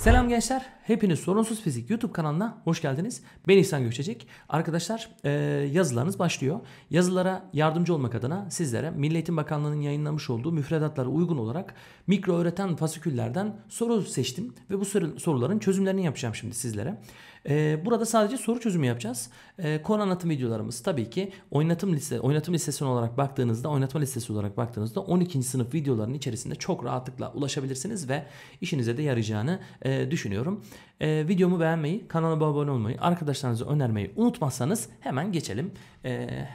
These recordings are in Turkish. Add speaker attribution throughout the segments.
Speaker 1: Selam gençler. Hepiniz Sorunsuz Fizik YouTube kanalına hoş geldiniz. Ben İhsan Göçecek. Arkadaşlar e, yazılarınız başlıyor. Yazılara yardımcı olmak adına sizlere Milli Eğitim Bakanlığı'nın yayınlamış olduğu müfredatlara uygun olarak mikro öğreten fasiküllerden soru seçtim. Ve bu soruların çözümlerini yapacağım şimdi sizlere. Ee, burada sadece soru çözümü yapacağız. Ee, konu anlatım videolarımız tabii ki oynatım liste, oynatım listesi olarak baktığınızda, oynatma listesi olarak baktığınızda 12. sınıf videoların içerisinde çok rahatlıkla ulaşabilirsiniz ve işinize de yarayacağını e, düşünüyorum. Ee, videomu beğenmeyi, kanala abone olmayı, arkadaşlarınıza önermeyi unutmazsanız hemen geçelim.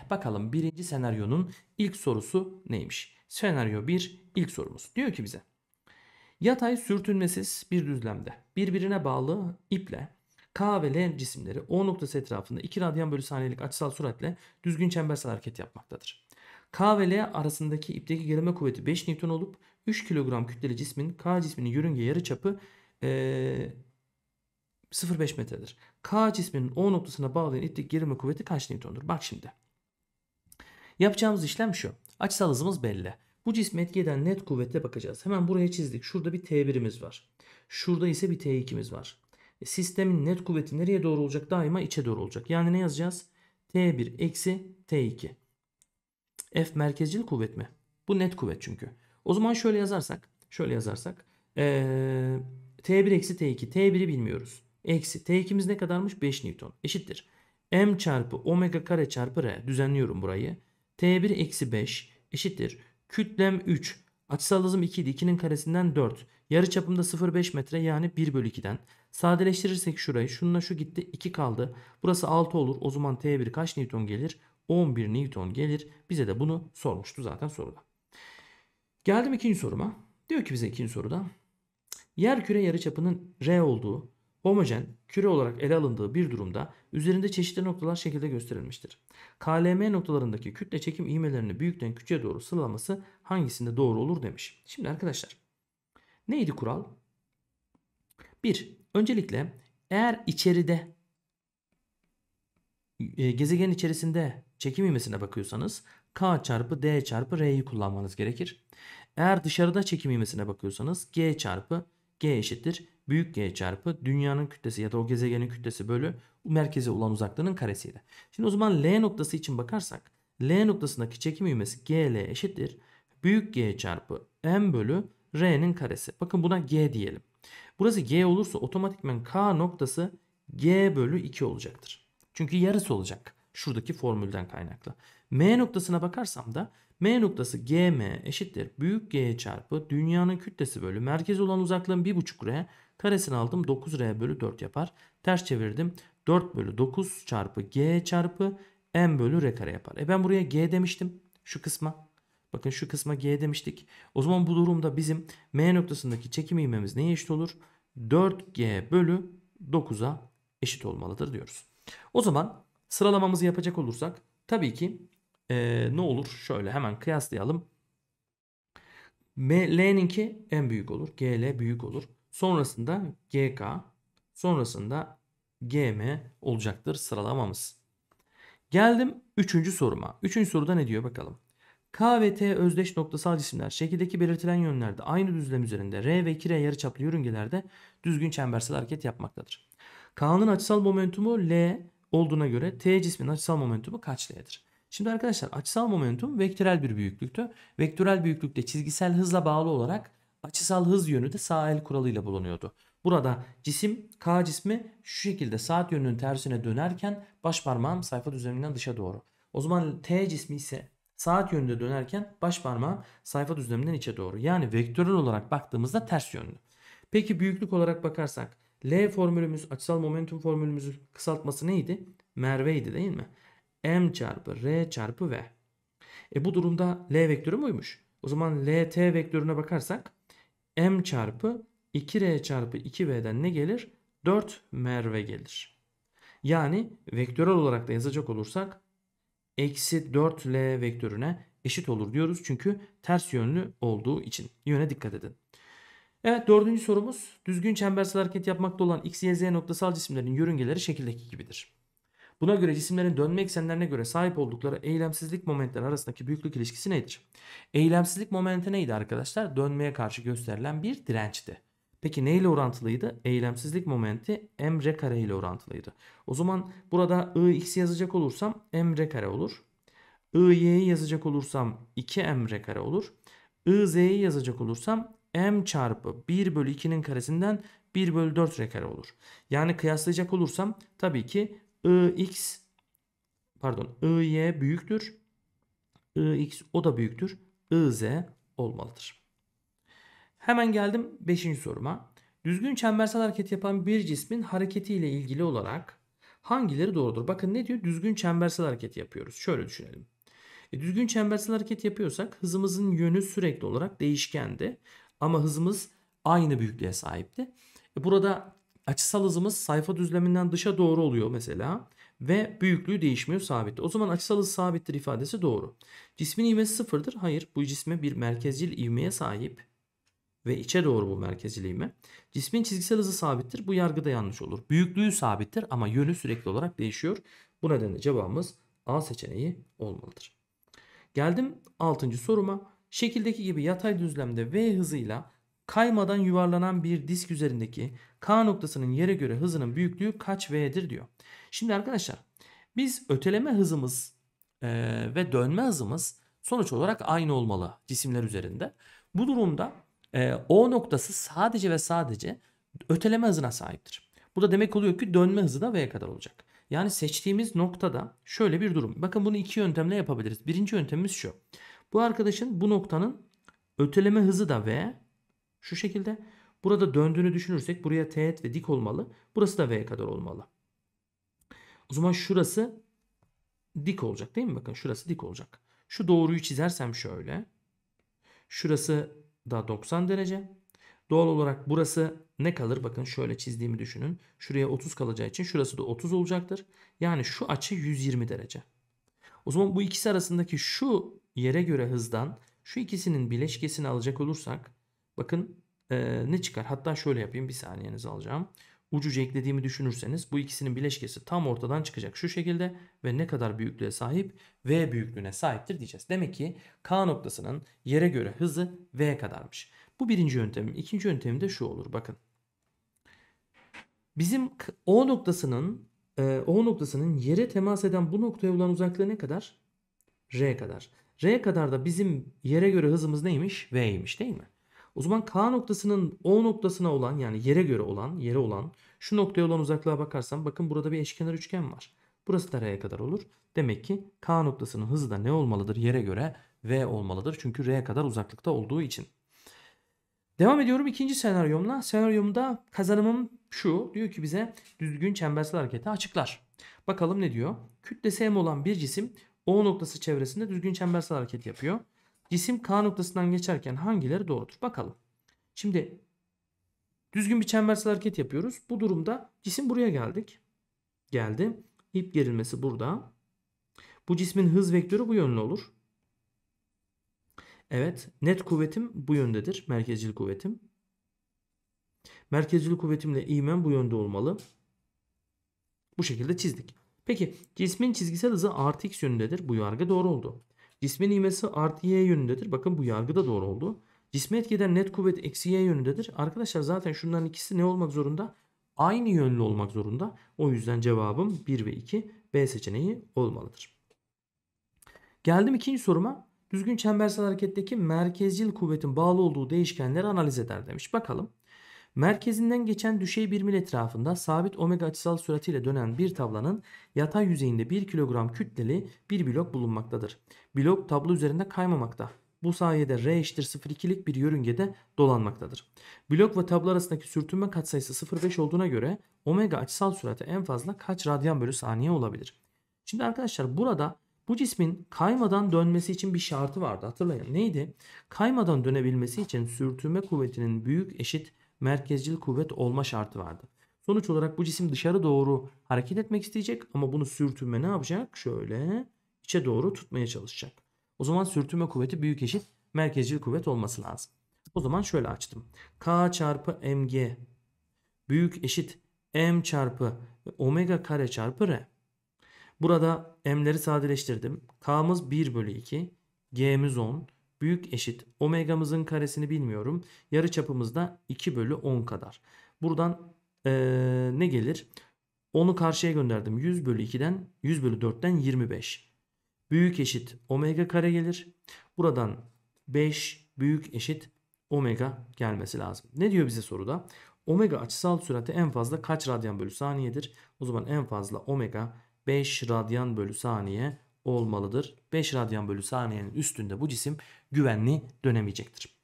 Speaker 1: bakalım birinci senaryonun ilk sorusu neymiş? Senaryo 1 ilk sorumuz. Diyor ki bize. Yatay sürtünmesiz bir düzlemde birbirine bağlı iple K ve L cisimleri O noktası etrafında 2 radyan bölü saniyelik açısal süratle düzgün çembersel hareket yapmaktadır. K ve L arasındaki ipteki gerilme kuvveti 5 Newton olup 3 kilogram kütleli cismin K cisminin yörünge yarı çapı ee, 0,5 metredir. K cisminin O noktasına bağlayan ipteki gerilme kuvveti kaç Newton'dur? Bak şimdi. Yapacağımız işlem şu. Açısal hızımız belli. Bu cisme etki eden net kuvvete bakacağız. Hemen buraya çizdik. Şurada bir T1'imiz var. Şurada ise bir T2'miz var. E, sistemin net kuvveti nereye doğru olacak? Daima içe doğru olacak. Yani ne yazacağız? T1 eksi T2. F merkezcil kuvvet mi? Bu net kuvvet çünkü. O zaman şöyle yazarsak. Şöyle yazarsak. Ee, T1 eksi T2. T1'i bilmiyoruz. Eksi. T2'miz ne kadarmış? 5 Newton. Eşittir. M çarpı omega kare çarpı R. Düzenliyorum burayı. T1 eksi 5 eşittir. Kütlem 3. Açısal hızım 2 idi. 2'nin karesinden 4. Yarı çapımda 0,5 metre yani 1 bölü 2'den. Sadeleştirirsek şurayı şununla şu gitti 2 kaldı. Burası 6 olur o zaman T1 kaç Newton gelir? 11 Newton gelir. Bize de bunu sormuştu zaten soruda. Geldim ikinci soruma. Diyor ki bize ikinci soruda. Yer küre yarıçapının R olduğu homojen küre olarak ele alındığı bir durumda üzerinde çeşitli noktalar şekilde gösterilmiştir. KLM noktalarındaki kütle çekim ivmelerini büyükten küçüğe doğru sıralaması hangisinde doğru olur demiş. Şimdi arkadaşlar neydi kural? 1. Öncelikle eğer içeride e, gezegen içerisinde çekim ivmesine bakıyorsanız K çarpı D çarpı R'yi kullanmanız gerekir. Eğer dışarıda çekim ivmesine bakıyorsanız G çarpı G eşittir büyük G çarpı dünyanın kütlesi ya da o gezegenin kütlesi bölü merkeze olan uzaklığının karesiyle. Şimdi o zaman L noktası için bakarsak L noktasındaki çekim ivmesi GL eşittir büyük G çarpı M bölü R'nin karesi. Bakın buna G diyelim. Burası G olursa otomatikmen K noktası G bölü 2 olacaktır. Çünkü yarısı olacak. Şuradaki formülden kaynaklı. M noktasına bakarsam da M noktası GM eşittir. Büyük G çarpı dünyanın kütlesi bölü merkez olan uzaklığın 1,5R karesini aldım. 9R bölü 4 yapar. Ters çevirdim. 4 bölü 9 çarpı G çarpı M bölü R kare yapar. E ben buraya G demiştim. Şu kısma. Bakın şu kısma G demiştik. O zaman bu durumda bizim M noktasındaki çekim ivmemiz neye eşit olur? 4G bölü 9'a eşit olmalıdır diyoruz. O zaman sıralamamızı yapacak olursak tabii ki ee, ne olur? Şöyle hemen kıyaslayalım. L'ninki en büyük olur. GL büyük olur. Sonrasında GK, sonrasında GM olacaktır sıralamamız. Geldim 3. soruma. 3. soruda ne diyor bakalım. K ve T özdeş noktasal cisimler şekildeki belirtilen yönlerde aynı düzlem üzerinde R ve 2R yarıçaplı yörüngelerde düzgün çembersel hareket yapmaktadır. K'nın açısal momentumu L olduğuna göre T cismin açısal momentumu kaç L'dir? Şimdi arkadaşlar açısal momentum vektörel bir büyüklüktü. Vektörel büyüklükte çizgisel hızla bağlı olarak açısal hız yönü de sağ el kuralıyla bulunuyordu. Burada cisim K cismi şu şekilde saat yönünün tersine dönerken baş parmağım sayfa düzleminden dışa doğru. O zaman T cismi ise saat yönünde dönerken baş parmağım sayfa düzleminden içe doğru. Yani vektörel olarak baktığımızda ters yönlü. Peki büyüklük olarak bakarsak L formülümüz açısal momentum formülümüzün kısaltması neydi? Merve'ydi değil mi? M çarpı R çarpı V. E bu durumda L vektörü buymuş. O zaman LT vektörüne bakarsak M çarpı 2R çarpı 2V'den ne gelir? 4 Merve gelir. Yani vektörel olarak da yazacak olursak eksi 4L vektörüne eşit olur diyoruz. Çünkü ters yönlü olduğu için. Yöne dikkat edin. Evet dördüncü sorumuz. Düzgün çembersel hareket yapmakta olan x, y, z noktasal cisimlerin yörüngeleri şekildeki gibidir. Buna göre cisimlerin dönme eksenlerine göre sahip oldukları eylemsizlik momentleri arasındaki büyüklük ilişkisi nedir? Eylemsizlik momenti neydi arkadaşlar? Dönmeye karşı gösterilen bir dirençti. Peki neyle orantılıydı? Eylemsizlik momenti m r kare ile orantılıydı. O zaman burada i x yazacak olursam m r kare olur. i y'yi yazacak olursam 2 m r kare olur. i z'yi yazacak olursam m çarpı 1 bölü 2'nin karesinden 1 bölü 4 r kare olur. Yani kıyaslayacak olursam tabii ki i x pardon i y büyüktür. i x o da büyüktür. i z olmalıdır. Hemen geldim 5. soruma. Düzgün çembersel hareket yapan bir cismin hareketi ile ilgili olarak hangileri doğrudur? Bakın ne diyor? Düzgün çembersel hareket yapıyoruz. Şöyle düşünelim. E, düzgün çembersel hareket yapıyorsak hızımızın yönü sürekli olarak değişkendi. Ama hızımız aynı büyüklüğe sahipti. E, burada açısal hızımız sayfa düzleminden dışa doğru oluyor mesela ve büyüklüğü değişmiyor sabit. O zaman açısal hız sabittir ifadesi doğru. Cismin ivmesi sıfırdır. Hayır bu cisme bir merkezcil ivmeye sahip ve içe doğru bu merkez Cismin çizgisel hızı sabittir. Bu yargıda yanlış olur. Büyüklüğü sabittir ama yönü sürekli olarak değişiyor. Bu nedenle cevabımız A seçeneği olmalıdır. Geldim 6. soruma. Şekildeki gibi yatay düzlemde V hızıyla kaymadan yuvarlanan bir disk üzerindeki K noktasının yere göre hızının büyüklüğü kaç V'dir diyor. Şimdi arkadaşlar biz öteleme hızımız e, ve dönme hızımız sonuç olarak aynı olmalı cisimler üzerinde. Bu durumda e, O noktası sadece ve sadece öteleme hızına sahiptir. Bu da demek oluyor ki dönme hızı da V'ye kadar olacak. Yani seçtiğimiz noktada şöyle bir durum. Bakın bunu iki yöntemle yapabiliriz. Birinci yöntemimiz şu. Bu arkadaşın bu noktanın öteleme hızı da V. Şu şekilde. Burada döndüğünü düşünürsek buraya teğet ve dik olmalı. Burası da V'ye kadar olmalı. O zaman şurası dik olacak değil mi? Bakın şurası dik olacak. Şu doğruyu çizersem şöyle. Şurası da 90 derece. Doğal olarak burası ne kalır? Bakın şöyle çizdiğimi düşünün. Şuraya 30 kalacağı için şurası da 30 olacaktır. Yani şu açı 120 derece. O zaman bu ikisi arasındaki şu yere göre hızdan şu ikisinin bileşkesini alacak olursak bakın e, ne çıkar? Hatta şöyle yapayım bir saniyenizi alacağım ucucu eklediğimi düşünürseniz bu ikisinin bileşkesi tam ortadan çıkacak şu şekilde ve ne kadar büyüklüğe sahip V büyüklüğüne sahiptir diyeceğiz. Demek ki K noktasının yere göre hızı V kadarmış. Bu birinci yöntemim. İkinci yöntemim de şu olur bakın. Bizim O noktasının e, O noktasının yere temas eden bu noktaya olan uzaklığı ne kadar? R kadar. R kadar da bizim yere göre hızımız neymiş? V'ymiş değil mi? O zaman K noktasının O noktasına olan yani yere göre olan, yere olan şu noktaya olan uzaklığa bakarsam bakın burada bir eşkenar üçgen var. Burası nereye kadar olur? Demek ki K noktasının hızı da ne olmalıdır yere göre? V olmalıdır. Çünkü R'ye kadar uzaklıkta olduğu için. Devam ediyorum ikinci senaryomla. Senaryomda kazanımım şu. Diyor ki bize düzgün çembersel hareketi açıklar. Bakalım ne diyor? Kütlesi M olan bir cisim O noktası çevresinde düzgün çembersel hareket yapıyor. Cisim K noktasından geçerken hangileri doğrudur? Bakalım. Şimdi düzgün bir çembersel hareket yapıyoruz. Bu durumda cisim buraya geldik. Geldi. İp gerilmesi burada. Bu cismin hız vektörü bu yönlü olur. Evet. Net kuvvetim bu yöndedir. Merkezcil kuvvetim. Merkezcil kuvvetimle iğmen bu yönde olmalı. Bu şekilde çizdik. Peki cismin çizgisel hızı artı x yönündedir. Bu yargı doğru oldu. Cismin ivmesi artı y yönündedir. Bakın bu yargı da doğru oldu. Cisme etkiden net kuvvet eksi y yönündedir. Arkadaşlar zaten şunların ikisi ne olmak zorunda? Aynı yönlü olmak zorunda. O yüzden cevabım 1 ve 2 B seçeneği olmalıdır. Geldim ikinci soruma. Düzgün çembersel hareketteki merkezcil kuvvetin bağlı olduğu değişkenleri analiz eder demiş. Bakalım. Merkezinden geçen düşey bir mil etrafında sabit omega açısal süratiyle dönen bir tablanın yatay yüzeyinde 1 kilogram kütleli bir blok bulunmaktadır. Blok tablo üzerinde kaymamakta. Bu sayede R eşittir 0,2'lik bir yörüngede dolanmaktadır. Blok ve tablo arasındaki sürtünme katsayısı 0,5 olduğuna göre omega açısal sürate en fazla kaç radyan bölü saniye olabilir? Şimdi arkadaşlar burada bu cismin kaymadan dönmesi için bir şartı vardı hatırlayın. Neydi? Kaymadan dönebilmesi için sürtünme kuvvetinin büyük eşit merkezcil kuvvet olma şartı vardı. Sonuç olarak bu cisim dışarı doğru hareket etmek isteyecek ama bunu sürtünme ne yapacak? Şöyle içe doğru tutmaya çalışacak. O zaman sürtünme kuvveti büyük eşit merkezcil kuvvet olması lazım. O zaman şöyle açtım. K çarpı mg büyük eşit m çarpı omega kare çarpı r. Burada m'leri sadeleştirdim. K'mız 1 bölü 2. G'miz 10 büyük eşit omegamızın karesini bilmiyorum. Yarı çapımız da 2 bölü 10 kadar. Buradan ee, ne gelir? onu karşıya gönderdim. 100 bölü 2'den 100 bölü 4'ten 25. Büyük eşit omega kare gelir. Buradan 5 büyük eşit omega gelmesi lazım. Ne diyor bize soruda? Omega açısal sürati en fazla kaç radyan bölü saniyedir? O zaman en fazla omega 5 radyan bölü saniye olmalıdır. 5 radyan bölü saniyenin üstünde bu cisim güvenli dönemeyecektir.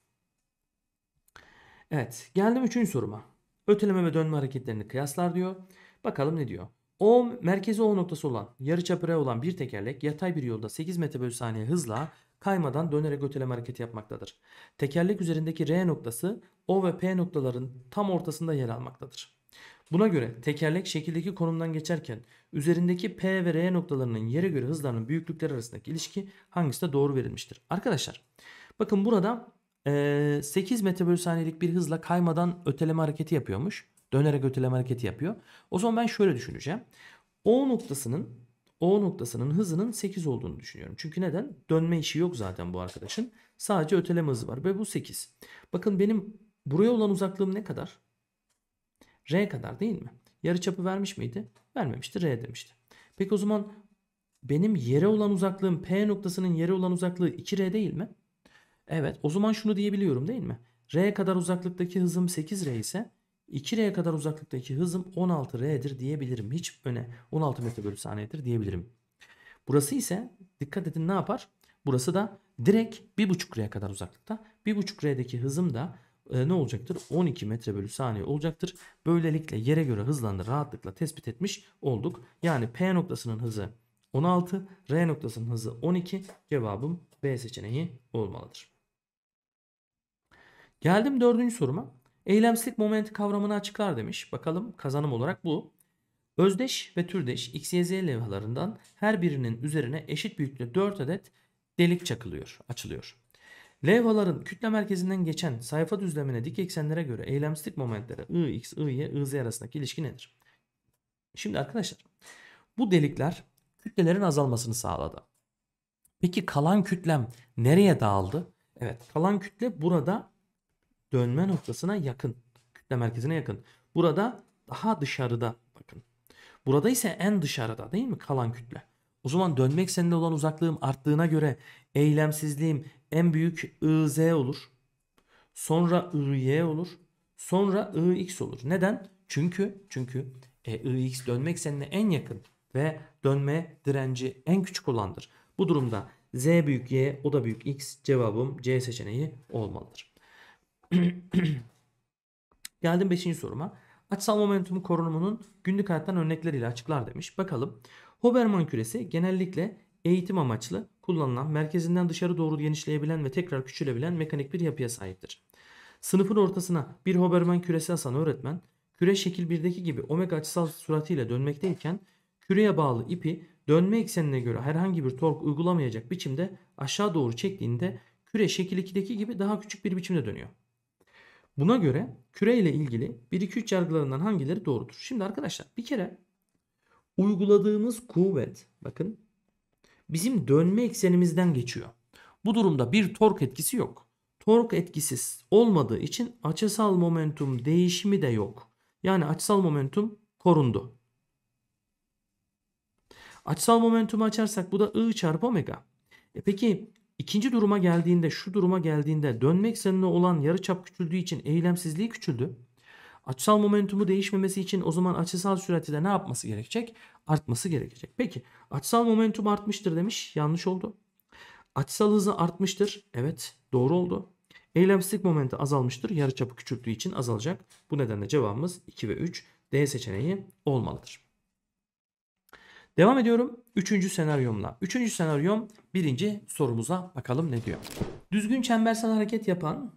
Speaker 1: Evet geldim 3. soruma. Öteleme ve dönme hareketlerini kıyaslar diyor. Bakalım ne diyor. O merkezi O noktası olan yarı çapıra olan bir tekerlek yatay bir yolda 8 metre bölü saniye hızla kaymadan dönerek öteleme hareketi yapmaktadır. Tekerlek üzerindeki R noktası O ve P noktaların tam ortasında yer almaktadır. Buna göre tekerlek şekildeki konumdan geçerken üzerindeki P ve R noktalarının yere göre hızlarının büyüklükleri arasındaki ilişki hangisi de doğru verilmiştir? Arkadaşlar bakın burada 8 metre bölü saniyelik bir hızla kaymadan öteleme hareketi yapıyormuş. Dönerek öteleme hareketi yapıyor. O zaman ben şöyle düşüneceğim. O noktasının o noktasının hızının 8 olduğunu düşünüyorum. Çünkü neden? Dönme işi yok zaten bu arkadaşın. Sadece öteleme hızı var ve bu 8. Bakın benim buraya olan uzaklığım ne kadar? R kadar değil mi? Yarı çapı vermiş miydi? Vermemişti. R demişti. Peki o zaman benim yere olan uzaklığım P noktasının yere olan uzaklığı 2R değil mi? Evet. O zaman şunu diyebiliyorum değil mi? R kadar uzaklıktaki hızım 8R ise 2R'ye kadar uzaklıktaki hızım 16R'dir diyebilirim. Hiç öne 16 metre bölü saniyedir diyebilirim. Burası ise dikkat edin ne yapar? Burası da direkt 1.5R'ye kadar uzaklıkta. 1.5R'deki hızım da e, ne olacaktır? 12 metre bölü saniye olacaktır. Böylelikle yere göre hızlarını rahatlıkla tespit etmiş olduk. Yani P noktasının hızı 16, R noktasının hızı 12. Cevabım B seçeneği olmalıdır. Geldim dördüncü soruma. Eylemsizlik momenti kavramını açıklar demiş. Bakalım kazanım olarak bu. Özdeş ve türdeş XYZ levhalarından her birinin üzerine eşit büyüklükte 4 adet delik çakılıyor, açılıyor. Levhaların kütle merkezinden geçen sayfa düzlemine dik eksenlere göre eylemsizlik momentleri Ix, Iy, Iz arasındaki ilişki nedir? Şimdi arkadaşlar bu delikler kütlelerin azalmasını sağladı. Peki kalan kütlem nereye dağıldı? Evet kalan kütle burada dönme noktasına yakın. Kütle merkezine yakın. Burada daha dışarıda bakın. Burada ise en dışarıda değil mi kalan kütle? O zaman dönmek seninle olan uzaklığım arttığına göre eylemsizliğim en büyük IZ olur. Sonra IY olur. Sonra IX olur. Neden? Çünkü çünkü e, IX dönmek seninle en yakın ve dönme direnci en küçük olandır. Bu durumda Z büyük Y o da büyük X cevabım C seçeneği olmalıdır. Geldim 5. soruma. Açsal momentum korunumunun günlük hayattan örnekleriyle açıklar demiş. Bakalım Hoberman küresi genellikle eğitim amaçlı kullanılan, merkezinden dışarı doğru genişleyebilen ve tekrar küçülebilen mekanik bir yapıya sahiptir. Sınıfın ortasına bir Hoberman küresi asan öğretmen, küre şekil 1'deki gibi omega açısal suratiyle dönmekteyken küreye bağlı ipi dönme eksenine göre herhangi bir tork uygulamayacak biçimde aşağı doğru çektiğinde küre şekil 2'deki gibi daha küçük bir biçimde dönüyor. Buna göre küre ile ilgili 1-2-3 yargılarından hangileri doğrudur? Şimdi arkadaşlar bir kere uyguladığımız kuvvet bakın bizim dönme eksenimizden geçiyor. Bu durumda bir tork etkisi yok. Tork etkisiz olmadığı için açısal momentum değişimi de yok. Yani açısal momentum korundu. Açısal momentumu açarsak bu da I çarpı omega. E peki ikinci duruma geldiğinde şu duruma geldiğinde dönme eksenine olan yarıçap küçüldüğü için eylemsizliği küçüldü. Açısal momentumu değişmemesi için o zaman açısal sürati de ne yapması gerekecek? Artması gerekecek. Peki açısal momentum artmıştır demiş. Yanlış oldu. Açısal hızı artmıştır. Evet doğru oldu. Eylemsizlik momenti azalmıştır. Yarıçapı küçülttüğü için azalacak. Bu nedenle cevabımız 2 ve 3 D seçeneği olmalıdır. Devam ediyorum. Üçüncü senaryomla. Üçüncü senaryom birinci sorumuza bakalım ne diyor. Düzgün çembersel hareket yapan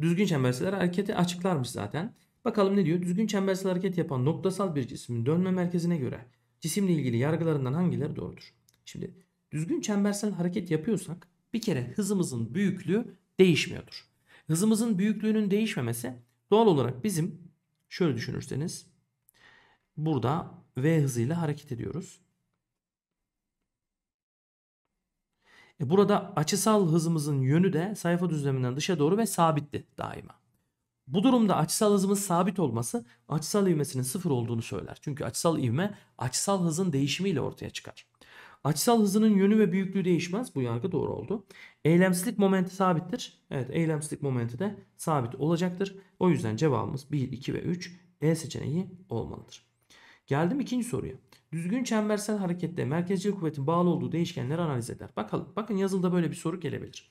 Speaker 1: Düzgün çembersel hareketi açıklarmış zaten. Bakalım ne diyor? Düzgün çembersel hareket yapan noktasal bir cismin dönme merkezine göre cisimle ilgili yargılarından hangileri doğrudur? Şimdi düzgün çembersel hareket yapıyorsak bir kere hızımızın büyüklüğü değişmiyordur. Hızımızın büyüklüğünün değişmemesi doğal olarak bizim şöyle düşünürseniz burada v hızıyla hareket ediyoruz. E, burada açısal hızımızın yönü de sayfa düzleminden dışa doğru ve sabitti daima. Bu durumda açısal hızımız sabit olması açısal ivmesinin sıfır olduğunu söyler. Çünkü açısal ivme açısal hızın değişimiyle ortaya çıkar. Açısal hızının yönü ve büyüklüğü değişmez. Bu yargı doğru oldu. Eylemsizlik momenti sabittir. Evet eylemsizlik momenti de sabit olacaktır. O yüzden cevabımız 1, 2 ve 3 E seçeneği olmalıdır. Geldim ikinci soruya. Düzgün çembersel harekette merkezci kuvvetin bağlı olduğu değişkenleri analiz eder. Bakalım bakın yazılda böyle bir soru gelebilir.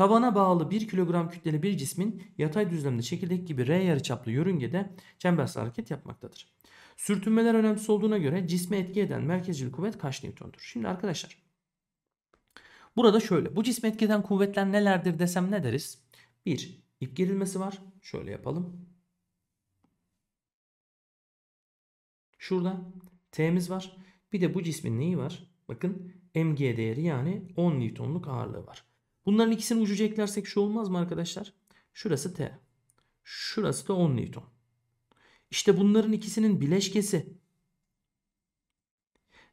Speaker 1: Tabana bağlı 1 kilogram kütleli bir cismin yatay düzlemde çekirdek gibi R yarıçaplı yörüngede çembersi hareket yapmaktadır. Sürtünmeler önemsiz olduğuna göre cisme etki eden merkezcil kuvvet kaç Newton'dur? Şimdi arkadaşlar burada şöyle bu cisme etki eden kuvvetler nelerdir desem ne deriz? 1. ip gerilmesi var. Şöyle yapalım. Şurada T'miz var. Bir de bu cismin neyi var? Bakın mg değeri yani 10 Newton'luk ağırlığı var. Bunların ikisini ucuca eklersek şu olmaz mı arkadaşlar? Şurası T. Şurası da 10 Newton. İşte bunların ikisinin bileşkesi.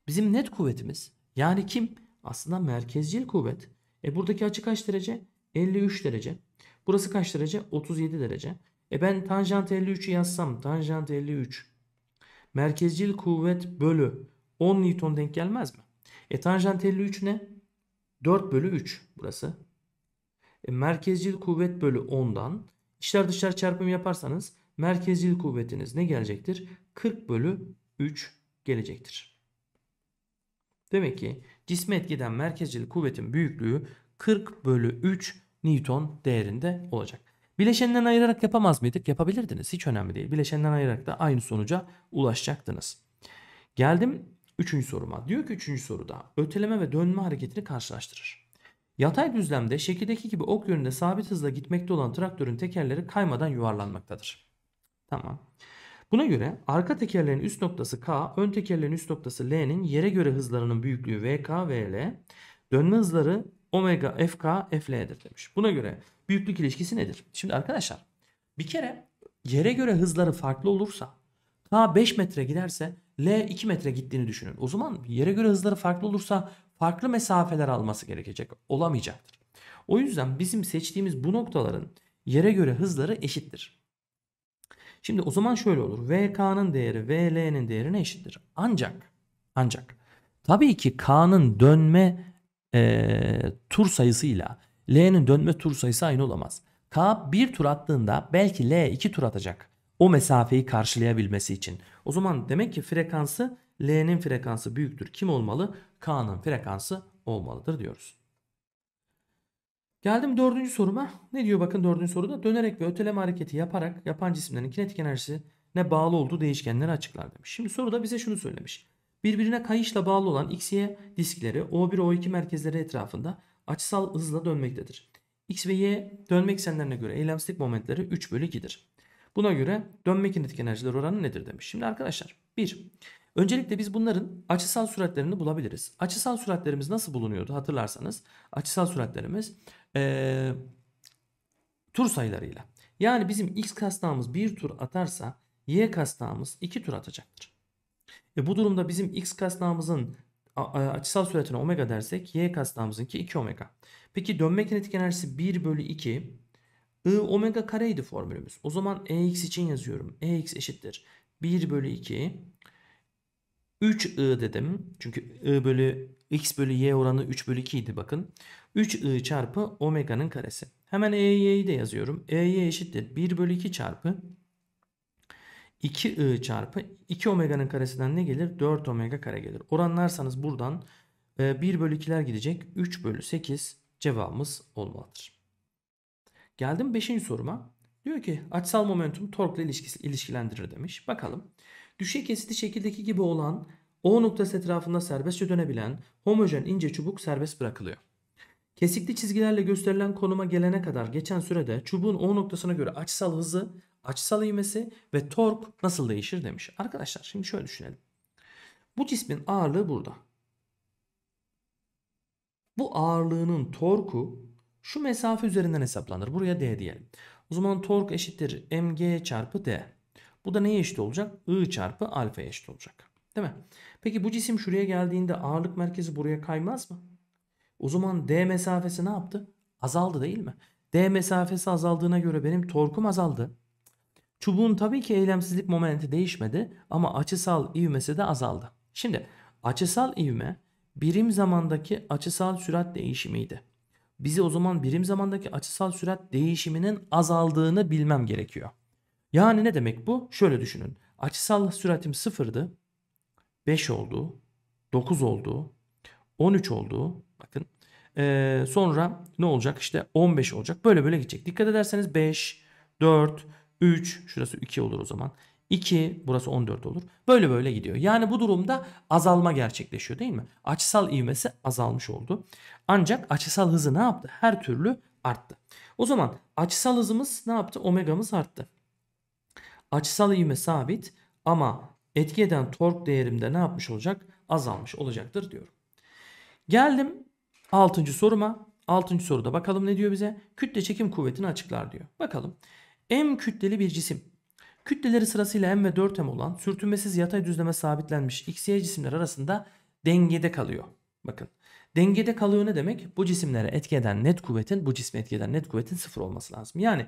Speaker 1: Bizim net kuvvetimiz yani kim? Aslında merkezcil kuvvet. E buradaki açı kaç derece? 53 derece. Burası kaç derece? 37 derece. E ben tanjant 53'ü yazsam tanjant 53 merkezcil kuvvet bölü 10 Newton denk gelmez mi? E tanjant 53 ne? 4 bölü 3 burası. E, merkezcil kuvvet bölü 10'dan içler dışlar çarpımı yaparsanız merkezcil kuvvetiniz ne gelecektir? 40 bölü 3 gelecektir. Demek ki cisme etkiden merkezcil kuvvetin büyüklüğü 40 bölü 3 Newton değerinde olacak. Bileşeninden ayırarak yapamaz mıydık? Yapabilirdiniz. Hiç önemli değil. Bileşeninden ayırarak da aynı sonuca ulaşacaktınız. Geldim Üçüncü soruma. Diyor ki üçüncü soruda öteleme ve dönme hareketini karşılaştırır. Yatay düzlemde şekildeki gibi ok yönünde sabit hızla gitmekte olan traktörün tekerleri kaymadan yuvarlanmaktadır. Tamam. Buna göre arka tekerlerin üst noktası K, ön tekerlerin üst noktası L'nin yere göre hızlarının büyüklüğü VK, VL, dönme hızları omega FK, FL'dir demiş. Buna göre büyüklük ilişkisi nedir? Şimdi arkadaşlar bir kere yere göre hızları farklı olursa K 5 metre giderse L 2 metre gittiğini düşünün. O zaman yere göre hızları farklı olursa farklı mesafeler alması gerekecek. Olamayacaktır. O yüzden bizim seçtiğimiz bu noktaların yere göre hızları eşittir. Şimdi o zaman şöyle olur. VK'nın değeri VL'nin değerine eşittir. Ancak ancak tabii ki K'nın dönme e, tur sayısıyla L'nin dönme tur sayısı aynı olamaz. K bir tur attığında belki L iki tur atacak. O mesafeyi karşılayabilmesi için. O zaman demek ki frekansı L'nin frekansı büyüktür. Kim olmalı? K'nın frekansı olmalıdır diyoruz. Geldim dördüncü soruma. Ne diyor bakın dördüncü soruda? Dönerek ve öteleme hareketi yaparak yapan cisimlerin kinetik enerjisine bağlı olduğu değişkenleri açıklar demiş. Şimdi soruda bize şunu söylemiş. Birbirine kayışla bağlı olan X, Y diskleri O1, O2 merkezleri etrafında açısal hızla dönmektedir. X ve Y dönme eksenlerine göre eylemsizlik momentleri 3 bölü 2'dir. Buna göre dönme kinetik enerjiler oranı nedir demiş. Şimdi arkadaşlar 1. Öncelikle biz bunların açısal süratlerini bulabiliriz. Açısal süratlerimiz nasıl bulunuyordu hatırlarsanız. Açısal süratlerimiz ee, tur sayılarıyla. Yani bizim x kastağımız bir tur atarsa y kastağımız iki tur atacaktır. E bu durumda bizim x kastağımızın açısal süratine omega dersek y kastağımızınki 2 omega. Peki dönme kinetik enerjisi 1 bölü 2 I omega kareydi formülümüz. O zaman EX için yazıyorum. EX eşittir. 1 bölü 2. 3I dedim. Çünkü I bölü X bölü Y oranı 3 bölü 2 idi bakın. 3I çarpı omega'nın karesi. Hemen EY'yi de yazıyorum. EY eşittir. 1 bölü 2 çarpı 2I çarpı 2 omega'nın karesinden ne gelir? 4 omega kare gelir. Oranlarsanız buradan 1 e, bölü 2'ler gidecek. 3 bölü 8 cevabımız olmalıdır. Geldim 5. soruma. Diyor ki açsal momentum torkla ilişkisi, ilişkilendirir demiş. Bakalım. Düşey kesiti şekildeki gibi olan O noktası etrafında serbestçe dönebilen homojen ince çubuk serbest bırakılıyor. Kesikli çizgilerle gösterilen konuma gelene kadar geçen sürede çubuğun O noktasına göre açsal hızı, açsal ivmesi ve tork nasıl değişir demiş. Arkadaşlar şimdi şöyle düşünelim. Bu cismin ağırlığı burada. Bu ağırlığının torku şu mesafe üzerinden hesaplanır. Buraya D diyelim. O zaman tork eşittir mg çarpı D. Bu da neye eşit olacak? I çarpı alfa eşit olacak. Değil mi? Peki bu cisim şuraya geldiğinde ağırlık merkezi buraya kaymaz mı? O zaman D mesafesi ne yaptı? Azaldı değil mi? D mesafesi azaldığına göre benim torkum azaldı. Çubuğun tabii ki eylemsizlik momenti değişmedi ama açısal ivmesi de azaldı. Şimdi açısal ivme birim zamandaki açısal sürat değişimiydi. Bizi o zaman birim zamandaki açısal sürat değişiminin azaldığını bilmem gerekiyor. Yani ne demek bu? Şöyle düşünün. Açısal süratim sıfırdı. 5 oldu. 9 oldu. 13 oldu. Bakın. Ee, sonra ne olacak? İşte 15 olacak. Böyle böyle gidecek. Dikkat ederseniz 5, 4, 3. Şurası 2 olur o zaman. 2 burası 14 olur. Böyle böyle gidiyor. Yani bu durumda azalma gerçekleşiyor değil mi? Açısal ivmesi azalmış oldu. Ancak açısal hızı ne yaptı? Her türlü arttı. O zaman açısal hızımız ne yaptı? Omegamız arttı. Açısal ivme sabit ama etki eden tork değerimde ne yapmış olacak? Azalmış olacaktır diyorum. Geldim 6. soruma. 6. soruda bakalım ne diyor bize? Kütle çekim kuvvetini açıklar diyor. Bakalım. M kütleli bir cisim Kütleleri sırasıyla m ve 4m olan sürtünmesiz yatay düzleme sabitlenmiş xy cisimler arasında dengede kalıyor. Bakın dengede kalıyor ne demek? Bu cisimlere etki eden net kuvvetin bu cisme etki eden net kuvvetin sıfır olması lazım. Yani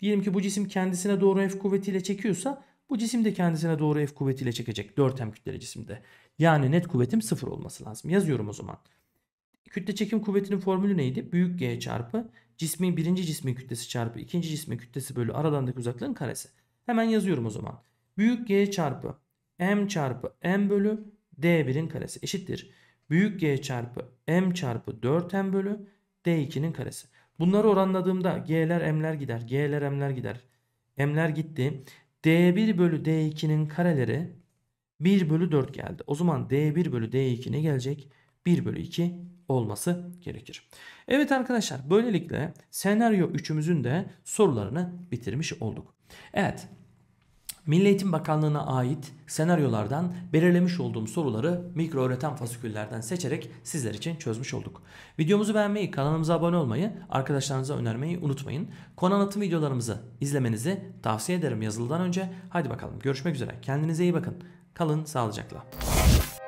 Speaker 1: diyelim ki bu cisim kendisine doğru F kuvvetiyle çekiyorsa bu cisim de kendisine doğru F kuvvetiyle çekecek 4m kütleli cisimde. Yani net kuvvetim sıfır olması lazım. Yazıyorum o zaman. Kütle çekim kuvvetinin formülü neydi? Büyük G çarpı cismin birinci cismin kütlesi çarpı ikinci cismin kütlesi bölü aralarındaki uzaklığın karesi. Hemen yazıyorum o zaman. Büyük G çarpı M çarpı M bölü D1'in karesi eşittir. Büyük G çarpı M çarpı 4M bölü D2'nin karesi. Bunları oranladığımda G'ler M'ler gider. G'ler M'ler gider. M'ler gitti. D1 bölü D2'nin kareleri 1 bölü 4 geldi. O zaman D1 bölü D2 ne gelecek? 1 bölü 2 olması gerekir. Evet arkadaşlar böylelikle senaryo 3'ümüzün de sorularını bitirmiş olduk. Evet Milli Eğitim Bakanlığı'na ait senaryolardan belirlemiş olduğum soruları mikro öğreten fasiküllerden seçerek sizler için çözmüş olduk. Videomuzu beğenmeyi, kanalımıza abone olmayı, arkadaşlarınıza önermeyi unutmayın. Konu anlatım videolarımızı izlemenizi tavsiye ederim yazılıdan önce. Hadi bakalım görüşmek üzere. Kendinize iyi bakın. Kalın sağlıcakla.